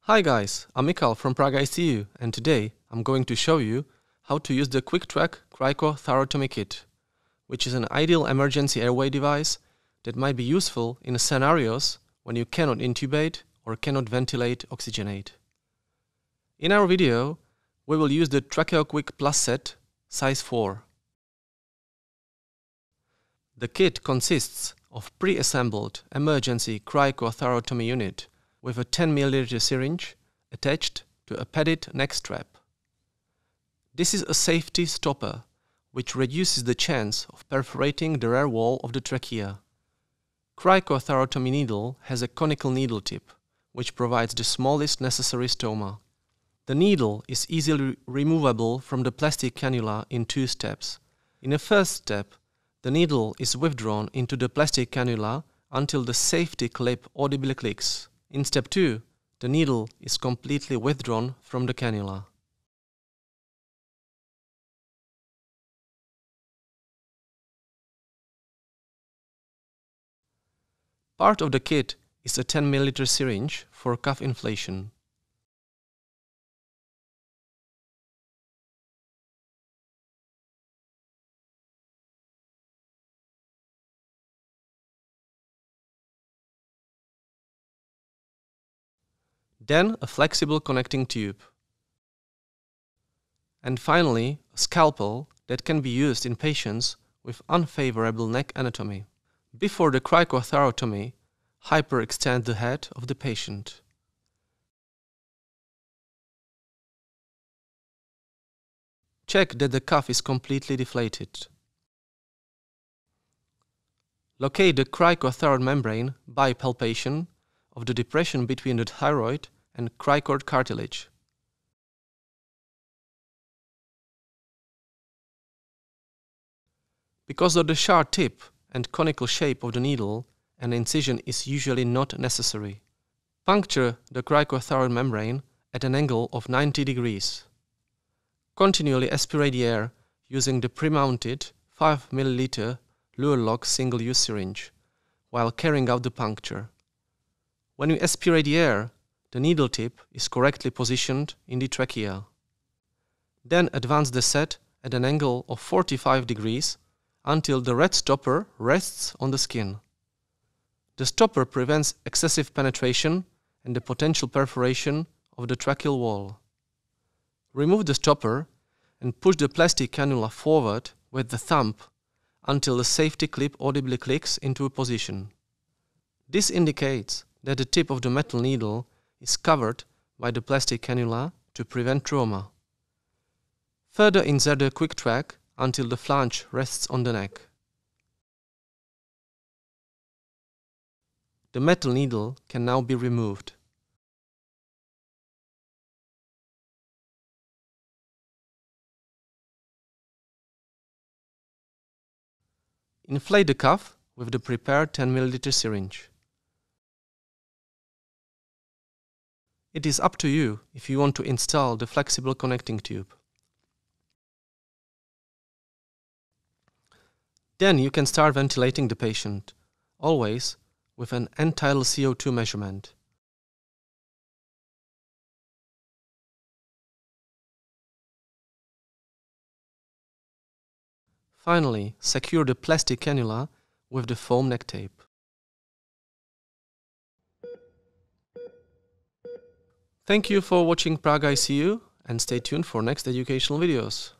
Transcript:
Hi guys, I'm Mikal from Prague ICU and today I'm going to show you how to use the QuickTrack Cryco Thyrotomy Kit, which is an ideal emergency airway device that might be useful in scenarios when you cannot intubate or cannot ventilate oxygenate. In our video, we will use the TracheoQuick Plus set, size 4. The kit consists of pre-assembled emergency cricothyrotomy unit with a 10 ml syringe attached to a padded neck strap. This is a safety stopper which reduces the chance of perforating the rear wall of the trachea. Cricothyrotomy needle has a conical needle tip, which provides the smallest necessary stoma. The needle is easily removable from the plastic cannula in two steps. In the first step, the needle is withdrawn into the plastic cannula until the safety clip audibly clicks. In step 2, the needle is completely withdrawn from the cannula. Part of the kit is a 10 ml syringe for cuff inflation. then a flexible connecting tube. And finally, a scalpel that can be used in patients with unfavorable neck anatomy. Before the cricothyrotomy, hyperextend the head of the patient. Check that the cuff is completely deflated. Locate the cricothyroid membrane by palpation of the depression between the thyroid and cricord cartilage. Because of the sharp tip and conical shape of the needle, an incision is usually not necessary. Puncture the cricothyroid membrane at an angle of 90 degrees. Continually aspirate the air using the pre-mounted 5 ml Luerlock single-use syringe while carrying out the puncture. When you aspirate the air, the needle tip is correctly positioned in the trachea. Then advance the set at an angle of 45 degrees until the red stopper rests on the skin. The stopper prevents excessive penetration and the potential perforation of the tracheal wall. Remove the stopper and push the plastic cannula forward with the thumb until the safety clip audibly clicks into a position. This indicates that the tip of the metal needle is covered by the plastic cannula to prevent trauma. Further insert the quick track until the flange rests on the neck. The metal needle can now be removed. Inflate the cuff with the prepared 10ml syringe. It is up to you if you want to install the flexible connecting tube. Then you can start ventilating the patient, always with an end CO2 measurement. Finally, secure the plastic cannula with the foam neck tape. Thank you for watching Prague ICU and stay tuned for next educational videos.